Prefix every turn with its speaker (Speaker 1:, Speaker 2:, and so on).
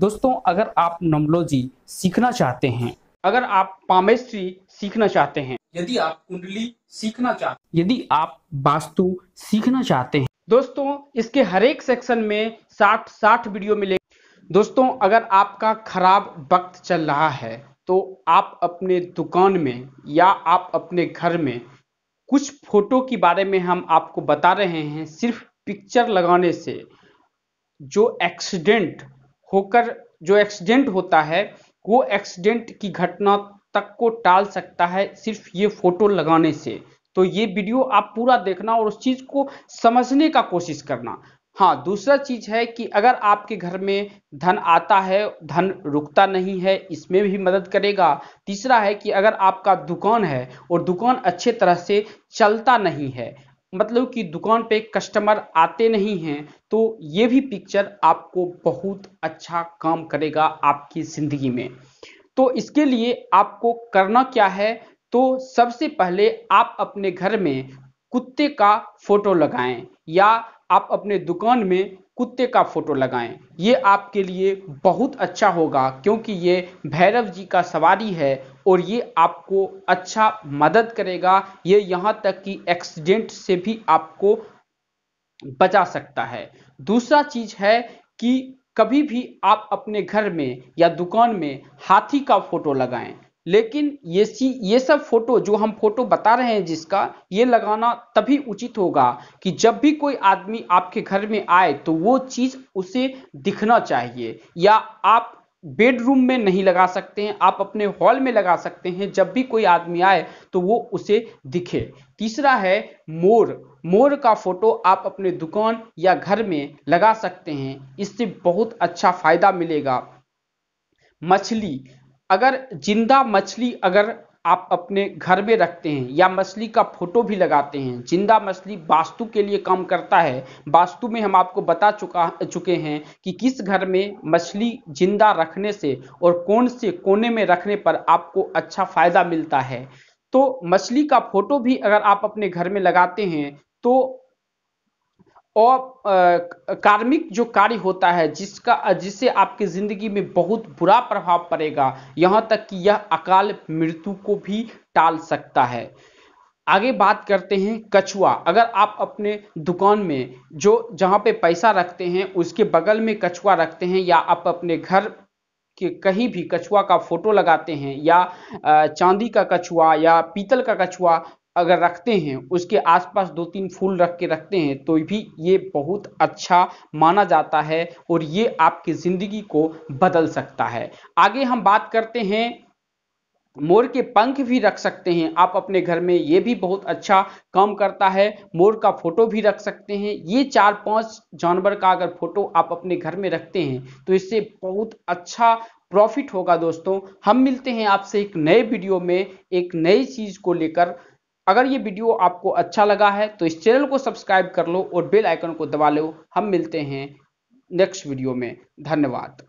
Speaker 1: दोस्तों अगर आप नोमोलॉजी सीखना चाहते हैं अगर आप पामेस्ट्री सीखना चाहते हैं यदि आप कुंडली सीखना चाहते यदि आप वास्तु सीखना चाहते हैं दोस्तों इसके हरेक सेक्शन में साठ साठ वीडियो मिले दोस्तों अगर आपका खराब वक्त चल रहा है तो आप अपने दुकान में या आप अपने घर में कुछ फोटो के बारे में हम आपको बता रहे हैं सिर्फ पिक्चर लगाने से जो एक्सीडेंट होकर जो एक्सीडेंट होता है वो एक्सीडेंट की घटना तक को टाल सकता है सिर्फ ये फोटो लगाने से तो ये वीडियो आप पूरा देखना और उस चीज को समझने का कोशिश करना हाँ दूसरा चीज है कि अगर आपके घर में धन आता है धन रुकता नहीं है इसमें भी मदद करेगा तीसरा है कि अगर आपका दुकान है और दुकान अच्छे तरह से चलता नहीं है मतलब कि दुकान पे कस्टमर आते नहीं हैं तो ये भी पिक्चर आपको बहुत अच्छा काम करेगा आपकी ज़िंदगी में तो इसके लिए आपको करना क्या है तो सबसे पहले आप अपने घर में कुत्ते का फोटो लगाएं या आप अपने दुकान में कुत्ते का फोटो लगाएं ये आपके लिए बहुत अच्छा होगा क्योंकि ये भैरव जी का सवारी है और ये आपको अच्छा मदद करेगा ये यहाँ तक कि एक्सीडेंट से भी आपको बचा सकता है दूसरा चीज है कि कभी भी आप अपने घर में या दुकान में हाथी का फोटो लगाएं लेकिन ये सी ये सब फोटो जो हम फोटो बता रहे हैं जिसका ये लगाना तभी उचित होगा कि जब भी कोई आदमी आपके घर में आए तो वो चीज़ उसे दिखना चाहिए या आप बेडरूम में नहीं लगा सकते हैं आप अपने हॉल में लगा सकते हैं जब भी कोई आदमी आए तो वो उसे दिखे तीसरा है मोर मोर का फोटो आप अपने दुकान या घर में लगा सकते हैं इससे बहुत अच्छा फायदा मिलेगा मछली अगर जिंदा मछली अगर आप अपने घर में रखते हैं या मछली का फोटो भी लगाते हैं जिंदा मछली वास्तु के लिए काम करता है वास्तु में हम आपको बता चुका चुके हैं कि किस घर में मछली जिंदा रखने से और कौन से कोने में रखने पर आपको अच्छा फायदा मिलता है तो मछली का फोटो भी अगर आप अपने घर में लगाते हैं तो और कार्मिक जो कार्य होता है जिसका जिससे आपकी ज़िंदगी में बहुत बुरा प्रभाव पड़ेगा यहाँ तक कि यह अकाल मृत्यु को भी टाल सकता है आगे बात करते हैं कछुआ अगर आप अपने दुकान में जो जहाँ पे पैसा रखते हैं उसके बगल में कछुआ रखते हैं या आप अपने घर के कहीं भी कछुआ का फोटो लगाते हैं या चांदी का कछुआ या पीतल का कछुआ अगर रखते हैं उसके आसपास दो तीन फूल रख के रखते हैं तो भी ये बहुत अच्छा माना जाता है और ये आपकी ज़िंदगी को बदल सकता है आगे हम बात करते हैं मोर के पंख भी रख सकते हैं आप अपने घर में ये भी बहुत अच्छा काम करता है मोर का फोटो भी रख सकते हैं ये चार पांच जानवर का अगर फोटो आप अपने घर में रखते हैं तो इससे बहुत अच्छा प्रॉफिट होगा दोस्तों हम मिलते हैं आपसे एक नए वीडियो में एक नई चीज़ को लेकर अगर ये वीडियो आपको अच्छा लगा है तो इस चैनल को सब्सक्राइब कर लो और बेल आइकन को दबा लो हम मिलते हैं नेक्स्ट वीडियो में धन्यवाद